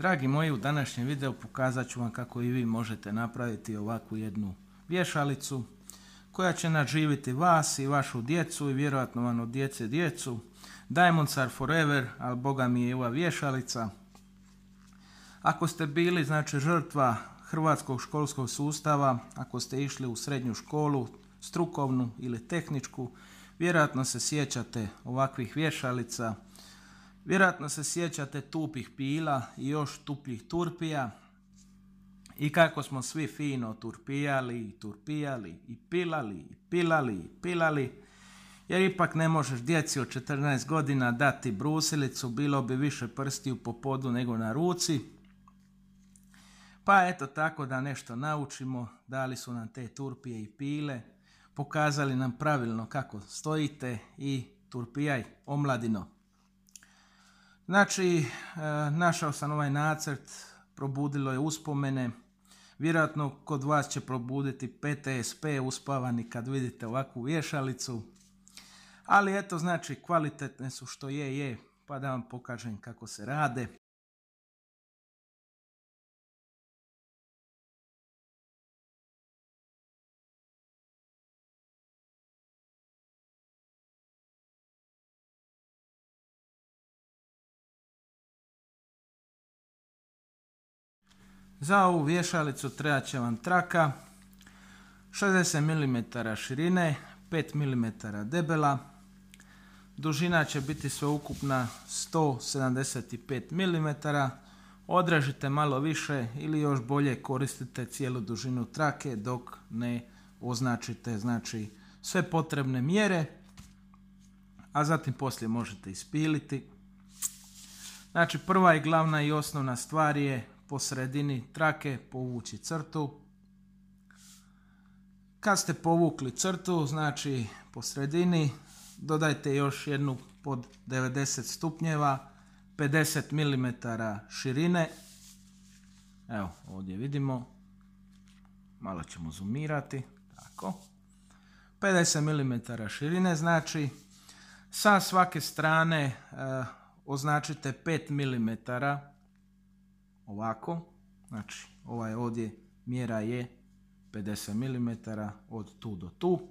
Dragi moji, u današnjem videu pokazat ću vam kako i vi možete napraviti ovakvu jednu vješalicu koja će nadživiti vas i vašu djecu i vjerojatno vam od djece djecu. Diamonds are forever, ali boga mi je i ova vješalica. Ako ste bili znači, žrtva hrvatskog školskog sustava, ako ste išli u srednju školu, strukovnu ili tehničku, vjerojatno se sjećate ovakvih vješalica Vjerojatno se sjećate tupih pila i još tupljih turpija i kako smo svi fino turpijali i turpijali i pilali i pilali i pilali jer ipak ne možeš djeci od 14 godina dati brusilicu, bilo bi više prstiju po podu nego na ruci. Pa eto tako da nešto naučimo, dali su nam te turpije i pile, pokazali nam pravilno kako stojite i turpijaj omladino. Znači, e, našao sam ovaj nacrt, probudilo je uspomene. Vjerojatno kod vas će probuditi PTSP uspavani kad vidite ovakvu vješalicu. Ali eto, znači, kvalitetne su što je, je, pa da vam pokažem kako se rade. Za ovu vješalicu trebat će vam traka 60 mm širine, 5 mm debela. Dužina će biti sveukupna 175 mm. Odrežite malo više ili još bolje koristite cijelu dužinu trake dok ne označite znači sve potrebne mjere. A zatim poslije možete ispiliti. Znači prva i glavna i osnovna stvar je po sredini trake povući crtu. Kad ste povukli crtu, znači po sredini, dodajte još jednu pod 90 stupnjeva, 50 mm širine. Evo, ovdje vidimo. Malo ćemo zoomirati. Tako. 50 mm širine, znači sa svake strane e, označite 5 mm ovako, znači ovaj ovdje mjera je 50 mm od tu do tu.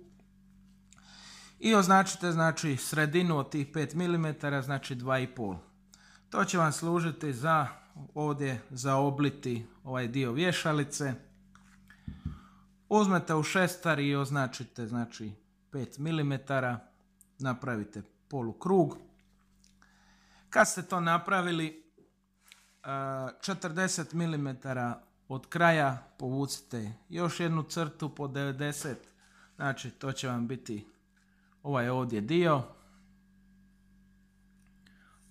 I označite znači sredinu od tih 5 mm, znači 2,5. To će vam služiti za ovdje obliti ovaj dio vješalice. Uzmete u šestar i označite znači 5 mm, napravite polukrug. Kad ste to napravili, 40 mm od kraja povucite još jednu crtu po 90 znači to će vam biti ovaj ovdje dio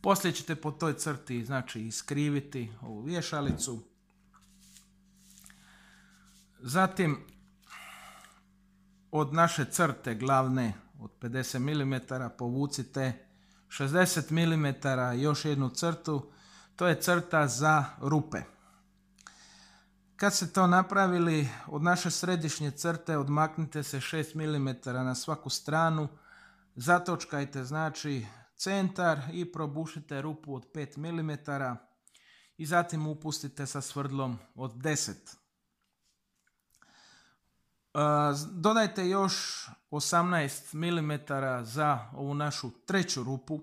poslije ćete po toj crti znači iskriviti ovu vješalicu zatim od naše crte glavne od 50 mm povucite 60 mm još jednu crtu to je crta za rupe. Kad ste to napravili, od naše središnje crte odmaknite se 6 mm na svaku stranu, zatočkajte znači centar i probušite rupu od 5 mm i zatim upustite sa svrdlom od 10. E, dodajte još 18 mm za ovu našu treću rupu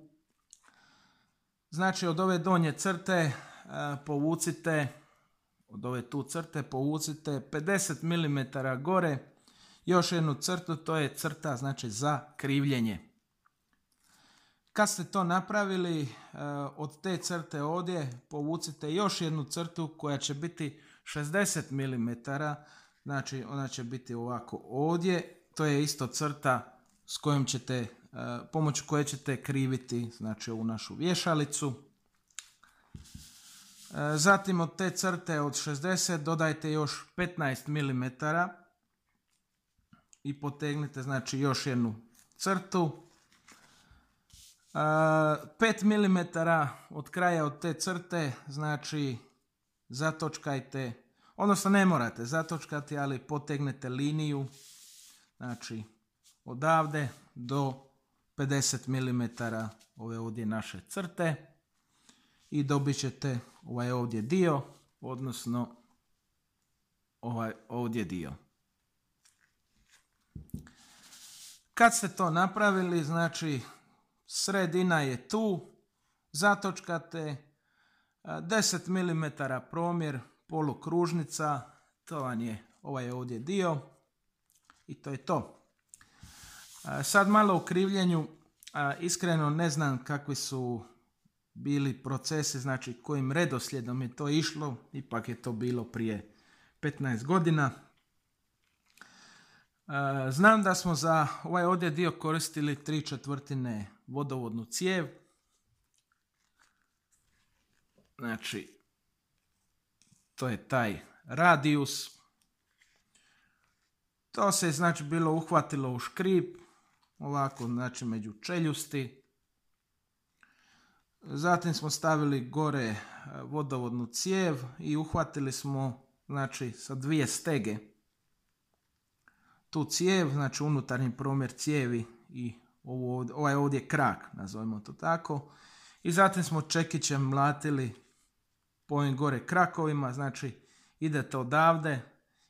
Znači od ove donje crte e, povucite, od ove tu crte povucite 50 mm gore, još jednu crtu, to je crta znači za krivljenje. Kad ste to napravili, e, od te crte ovdje povucite još jednu crtu koja će biti 60 mm, znači ona će biti ovako ovdje, to je isto crta s kojom ćete Eh, pomoću koje ćete kriviti znači, ovu našu vješalicu. Eh, zatim od te crte od 60 dodajte još 15 mm i potegnite znači još jednu crtu. 5 eh, mm od kraja od te crte znači zatočkajte, odnosno ne morate zatočkati, ali potegnete liniju znači odavde do 50 mm ove ovdje naše crte i dobit ćete ovaj ovdje dio, odnosno ovaj ovdje dio. Kad ste to napravili, znači sredina je tu, zatočkate 10 mm promjer polukružnica, to vam je ovaj ovdje dio i to je to. Sad malo u krivljenju, iskreno ne znam kakvi su bili procesi, znači kojim redoslijedom je to išlo, ipak je to bilo prije 15 godina. Znam da smo za ovaj ovdje dio koristili tri četvrtine vodovodnu cijev. Znači, to je taj radijus. To se znači bilo uhvatilo u škrip Ovako, znači među čeljusti. Zatim smo stavili gore e, vodovodnu cijev i uhvatili smo znači sa dvije stege tu cijev, znači unutarnji promjer cijevi i ovo ovaj ovdje krak, nazovimo to tako. I zatim smo čekićem mlatili po ovim gore krakovima, znači idete odavde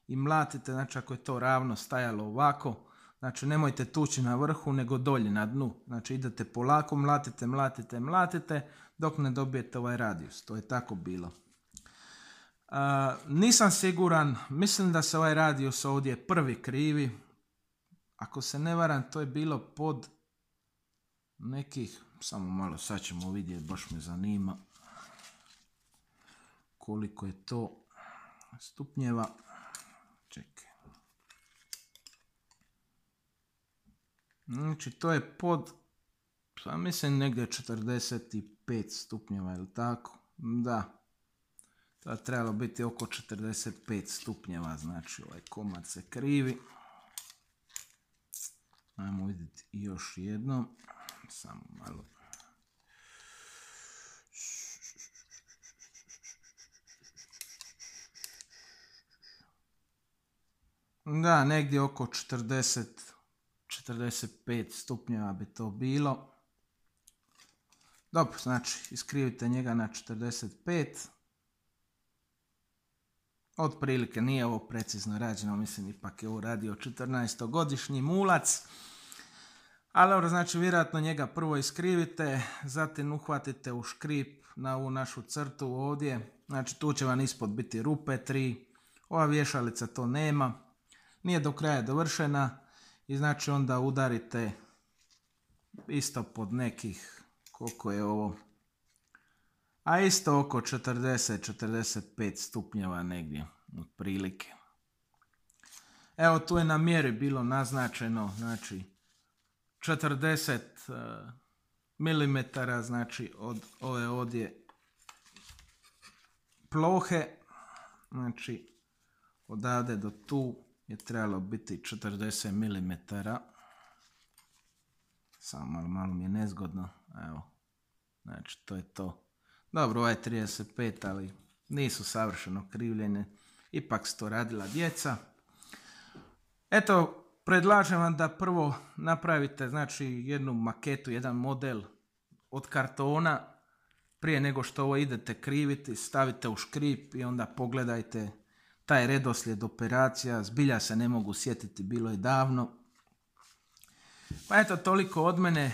i mlatite, znači ako je to ravno stajalo ovako, Znači nemojte tući na vrhu nego dolje na dnu. Znači idete polako, mlatite, mlatite, mlatite dok ne dobijete ovaj radijus. To je tako bilo. nisam siguran, mislim da se ovaj radijus ovdje prvi krivi. Ako se ne varam, to je bilo pod nekih, samo malo sad ćemo vidjeti, baš me zanima koliko je to stupnjeva. Čekaj. Znači, to je pod, sam pa mislim, negdje 45 stupnjeva, ili tako? Da. To je trebalo biti oko 45 stupnjeva, znači ovaj komad se krivi. Ajmo vidjeti još jedno. Samo malo. Da, negdje oko 40 45 stupnjeva bi to bilo. Dobro, znači iskrivite njega na 45. Otprilike nije ovo precizno rađeno, mislim ipak je ovo radio 14-godišnji mulac. Ali dobro, znači vjerojatno njega prvo iskrivite, zatim uhvatite u škrip na ovu našu crtu ovdje. Znači tu će vam ispod biti rupe 3. Ova vješalica to nema. Nije do kraja dovršena. I znači onda udarite isto pod nekih, koliko je ovo, a isto oko 40-45 stupnjeva negdje, otprilike. Evo tu je na mjeri bilo naznačeno, znači 40 e, mm, znači od ove ovdje plohe, znači odavde do tu je trebalo biti 40 mm. Samo malo, mi je nezgodno. Evo. Znači, to je to. Dobro, ovaj 35, ali nisu savršeno krivljene. Ipak su to radila djeca. Eto, predlažem vam da prvo napravite znači, jednu maketu, jedan model od kartona prije nego što ovo idete kriviti, stavite u škrip i onda pogledajte taj redoslijed operacija, zbilja se ne mogu sjetiti, bilo je davno. Pa eto, toliko od mene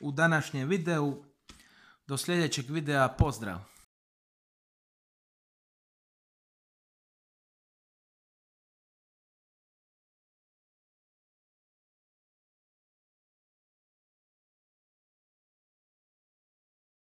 u današnjem videu. Do sljedećeg videa, pozdrav!